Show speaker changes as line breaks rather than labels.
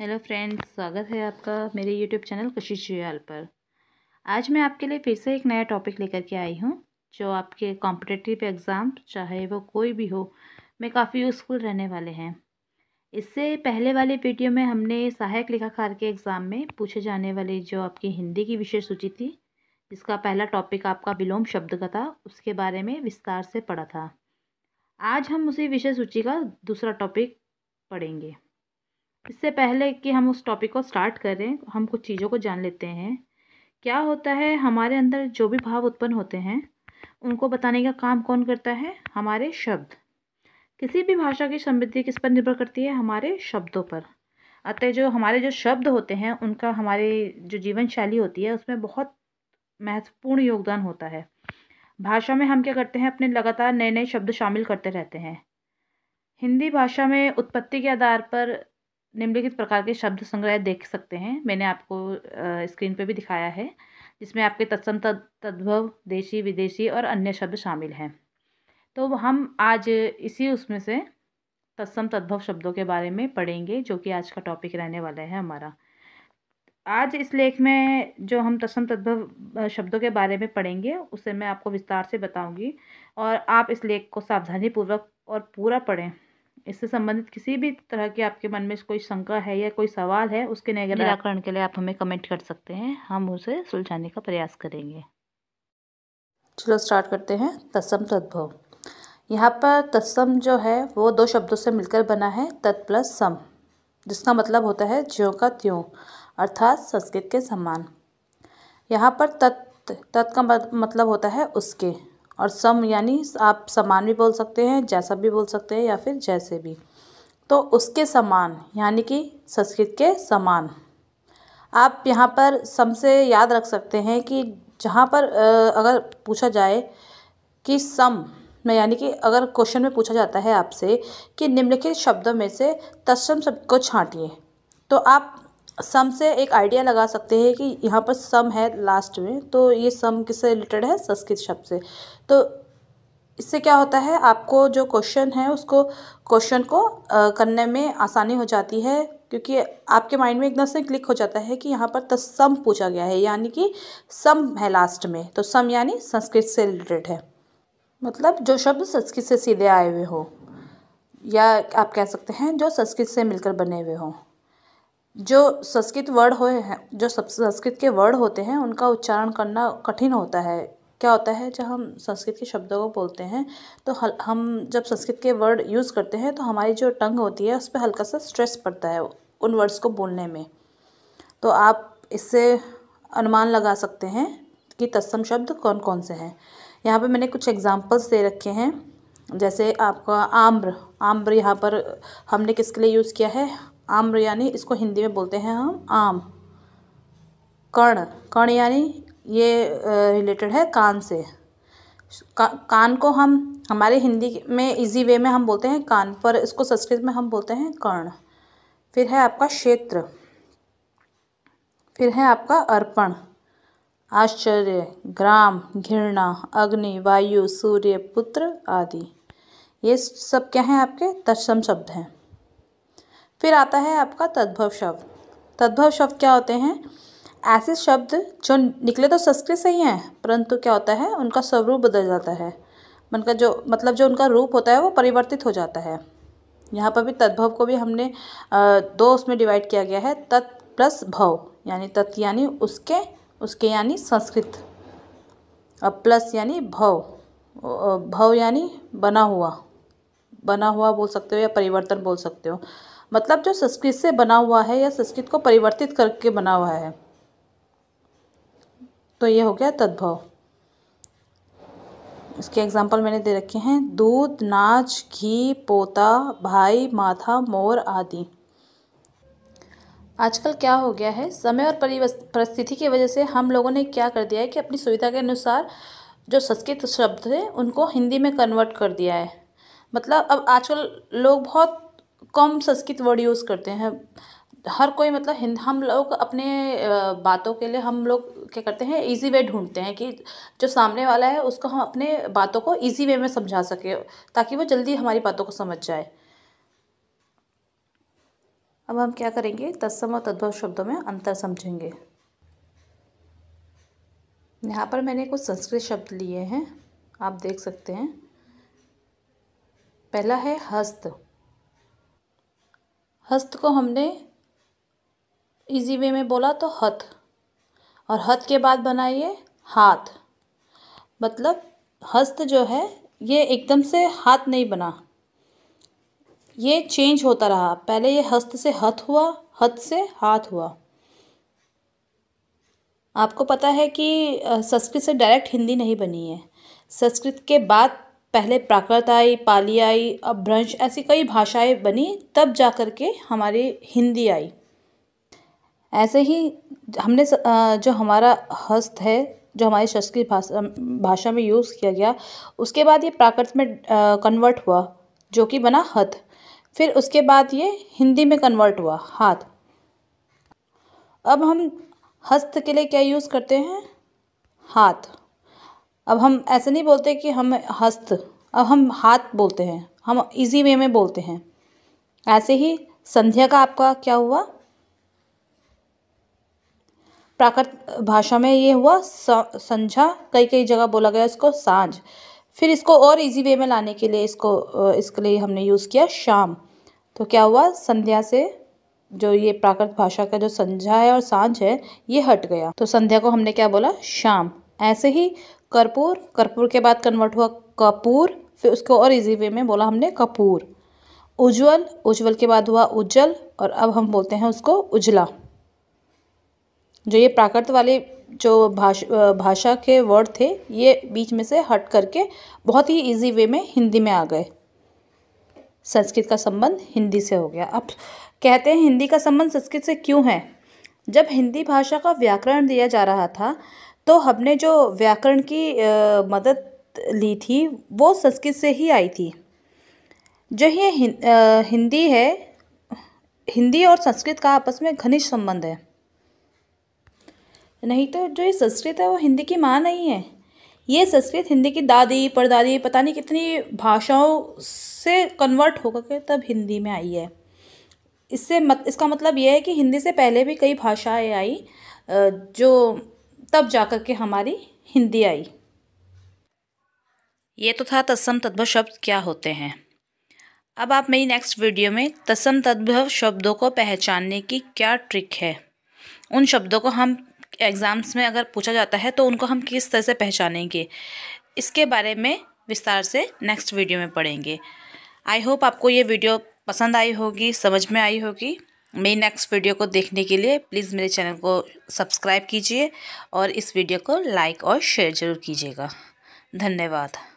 hello friends स्वागत है आपका मेरे यूट्यूब चैनल खुशी जुयाल पर आज मैं आपके लिए फिर से एक नया टॉपिक लेकर के आई हूँ जो आपके कॉम्पिटिटिव एग्ज़ाम चाहे वो कोई भी हो में काफ़ी यूज़फुल रहने वाले हैं इससे पहले वाले वीडियो में हमने सहायक लेखाकार के एग्ज़ाम में पूछे जाने वाले जो आपकी हिंदी की विषय सूची थी जिसका पहला टॉपिक आपका विलोम शब्द का था उसके बारे में विस्तार से पढ़ा था आज हम उसी विषय सूची का दूसरा टॉपिक पढ़ेंगे इससे पहले कि हम उस टॉपिक को स्टार्ट करें हम कुछ चीज़ों को जान लेते हैं क्या होता है हमारे अंदर जो भी भाव उत्पन्न होते हैं उनको बताने का काम कौन करता है हमारे शब्द किसी भी भाषा की समृद्धि किस पर निर्भर करती है हमारे शब्दों पर अतः जो हमारे जो शब्द होते हैं उनका हमारे जो जीवन शैली होती है उसमें बहुत महत्वपूर्ण योगदान होता है भाषा में हम क्या करते हैं अपने लगातार नए नए शब्द शामिल करते रहते हैं हिंदी भाषा में उत्पत्ति के आधार पर निम्नलिखित प्रकार के शब्द संग्रह देख सकते हैं मैंने आपको स्क्रीन पर भी दिखाया है जिसमें आपके तत्सम तद तद्भव देशी विदेशी और अन्य शब्द शामिल हैं तो हम आज इसी उसमें से तत्सम तद्भव शब्दों के बारे में पढ़ेंगे जो कि आज का टॉपिक रहने वाला है हमारा आज इस लेख में जो हम तत्सम तद्भव शब्दों के बारे में पढ़ेंगे उसे मैं आपको विस्तार से बताऊंगी और आप इस लेख को सावधानीपूर्वक और पूरा पढ़ें इससे संबंधित किसी भी तरह के आपके मन में कोई शंका है या कोई सवाल है उसके निराकरण के लिए आप हमें कमेंट कर सकते हैं हम उसे सुलझाने का प्रयास करेंगे चलो स्टार्ट करते हैं तत्सम तद्भव यहाँ पर तत्सम जो है वो दो शब्दों से मिलकर बना है तत् प्लस सम जिसका मतलब होता है ज्यों का त्यों अर्थात संस्कृत के समान यहाँ पर तत् तत् का मतलब होता है उसके और सम यानी आप समान भी बोल सकते हैं जैसा भी बोल सकते हैं या फिर जैसे भी तो उसके समान यानी कि संस्कृत के समान आप यहाँ पर सम से याद रख सकते हैं कि जहाँ पर अगर पूछा जाए कि सम में यानी कि अगर क्वेश्चन में पूछा जाता है आपसे कि निम्नलिखित शब्दों में से तत्सम शब्द को छांटिए तो आप सम से एक आइडिया लगा सकते हैं कि यहाँ पर सम है लास्ट में तो ये सम किससे रिलेटेड है संस्कृत शब्द से तो इससे क्या होता है आपको जो क्वेश्चन है उसको क्वेश्चन को करने में आसानी हो जाती है क्योंकि आपके माइंड में एकदम से क्लिक हो जाता है कि यहाँ पर सम पूछा गया है यानी कि सम है लास्ट में तो सम यानी संस्कृत से रिलेटेड है मतलब जो शब्द संस्कृत से सीधे आए हुए हो या आप कह सकते हैं जो संस्कृत से मिलकर बने हुए हों जो संस्कृत वर्ड हो हैं जो सब संस्कृत के वर्ड होते हैं उनका उच्चारण करना कठिन होता है क्या होता है जब हम संस्कृत के शब्दों को बोलते हैं तो हम जब संस्कृत के वर्ड यूज़ करते हैं तो हमारी जो टंग होती है उस पर हल्का सा स्ट्रेस पड़ता है उन वर्ड्स को बोलने में तो आप इससे अनुमान लगा सकते हैं कि तत्सम शब्द कौन कौन से हैं यहाँ पर मैंने कुछ एग्जाम्पल्स दे रखे हैं जैसे आपका आम्र आम्र यहाँ पर हमने किसके लिए यूज़ किया है आम्र यानी इसको हिंदी में बोलते हैं हम आम कर्ण कर्ण यानी ये रिलेटेड है कान से का, कान को हम हमारे हिंदी में इजी वे में हम बोलते हैं कान पर इसको संस्कृत में हम बोलते हैं कर्ण फिर है आपका क्षेत्र फिर है आपका अर्पण आश्चर्य ग्राम घृणा अग्नि वायु सूर्य पुत्र आदि ये सब क्या हैं आपके तत्सम शब्द हैं फिर आता है आपका तद्भव शब्द तद्भव शब्द क्या होते हैं ऐसे शब्द जो निकले तो संस्कृत से ही हैं परंतु क्या होता है उनका स्वरूप बदल जाता है उनका जो मतलब जो उनका रूप होता है वो परिवर्तित हो जाता है यहाँ पर भी तद्भव को भी हमने दो उसमें डिवाइड किया गया है तत् प्लस भव यानी तत् यानी उसके उसके यानी संस्कृत और प्लस यानी भव भव यानी बना हुआ बना हुआ बोल सकते हो या परिवर्तन बोल सकते हो मतलब जो संस्कृत से बना हुआ है या संस्कृत को परिवर्तित करके बना हुआ है तो ये हो गया तद्भव इसके एग्जाम्पल मैंने दे रखे हैं दूध नाच घी पोता भाई माथा मोर आदि आजकल क्या हो गया है समय और परिस्थिति की वजह से हम लोगों ने क्या कर दिया है कि अपनी सुविधा के अनुसार जो संस्कृत शब्द थे उनको हिंदी में कन्वर्ट कर दिया है मतलब अब आजकल लोग बहुत कम संस्कृत वर्ड यूज़ करते हैं हर कोई मतलब हिंद हम लोग अपने बातों के लिए हम लोग क्या करते हैं इजी वे ढूंढते हैं कि जो सामने वाला है उसको हम अपने बातों को इजी वे में समझा सके ताकि वो जल्दी हमारी बातों को समझ जाए अब हम क्या करेंगे तत्सम और तद्भव शब्दों में अंतर समझेंगे यहाँ पर मैंने कुछ संस्कृत शब्द लिए हैं आप देख सकते हैं पहला है हस्त हस्त को हमने इजी वे में बोला तो हथ और हथ के बाद बनाइए हाथ मतलब हस्त जो है ये एकदम से हाथ नहीं बना ये चेंज होता रहा पहले ये हस्त से हथ हुआ हथ से हाथ हुआ आपको पता है कि संस्कृत से डायरेक्ट हिंदी नहीं बनी है संस्कृत के बाद पहले प्राकृत आई पाली आई भ्रंश ऐसी कई भाषाएं बनी तब जा कर के हमारी हिंदी आई ऐसे ही हमने जो हमारा हस्त है जो हमारी संस्कृत भाषा भाषा में यूज़ किया गया उसके बाद ये प्राकृत में कन्वर्ट हुआ जो कि बना हथ फिर उसके बाद ये हिंदी में कन्वर्ट हुआ हाथ अब हम हस्त के लिए क्या यूज़ करते हैं हाथ अब हम ऐसे नहीं बोलते कि हम हस्त अब हम हाथ बोलते हैं हम इजी वे में बोलते हैं ऐसे ही संध्या का आपका क्या हुआ प्राकृत भाषा में ये हुआ संझा कई कई जगह बोला गया इसको सांझ फिर इसको और इजी वे में लाने के लिए इसको इसके लिए हमने यूज़ किया शाम तो क्या हुआ संध्या से जो ये प्राकृत भाषा का जो संझा है और सांझ है ये हट गया तो संध्या को हमने क्या बोला शाम ऐसे ही कर्पूर कर्पूर के बाद कन्वर्ट हुआ कपूर फिर उसको और इजी वे में बोला हमने कपूर उज्जवल उज्जवल के बाद हुआ उज्जवल और अब हम बोलते हैं उसको उजला जो ये प्राकृत वाले जो भाषा भाषा के वर्ड थे ये बीच में से हट करके बहुत ही इजी वे में हिंदी में आ गए संस्कृत का संबंध हिंदी से हो गया अब कहते हैं हिंदी का संबंध संस्कृत से क्यों है जब हिंदी भाषा का व्याकरण दिया जा रहा था तो हमने जो व्याकरण की आ, मदद ली थी वो संस्कृत से ही आई थी जो ये हिं, आ, हिंदी है हिंदी और संस्कृत का आपस में घनिष्ठ संबंध है नहीं तो जो ये संस्कृत है वो हिंदी की माँ नहीं है ये संस्कृत हिंदी की दादी परदादी पता नहीं कितनी भाषाओं से कन्वर्ट होकर के तब हिंदी में आई है इससे मत इसका मतलब ये है कि हिंदी से पहले भी कई भाषाएं आई जो तब जा कर के हमारी हिंदी आई ये तो था तत्सम तद्भव शब्द क्या होते हैं अब आप मेरी नेक्स्ट वीडियो में तत्सम तद्भव शब्दों को पहचानने की क्या ट्रिक है उन शब्दों को हम एग्ज़ाम्स में अगर पूछा जाता है तो उनको हम किस तरह से पहचानेंगे इसके बारे में विस्तार से नेक्स्ट वीडियो में पढ़ेंगे आई होप आपको ये वीडियो पसंद आई होगी समझ में आई होगी मेरी नेक्स्ट वीडियो को देखने के लिए प्लीज़ मेरे चैनल को सब्सक्राइब कीजिए और इस वीडियो को लाइक और शेयर ज़रूर कीजिएगा धन्यवाद